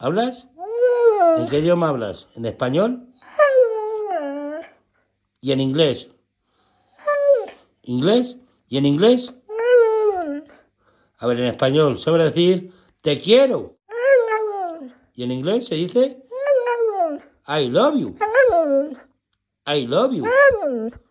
¿Hablas? ¿En qué idioma hablas? ¿En español? ¿Y en inglés? ¿Inglés? ¿Y en inglés? A ver, en español a decir te quiero. ¿Y en inglés se dice? I love you. I love you.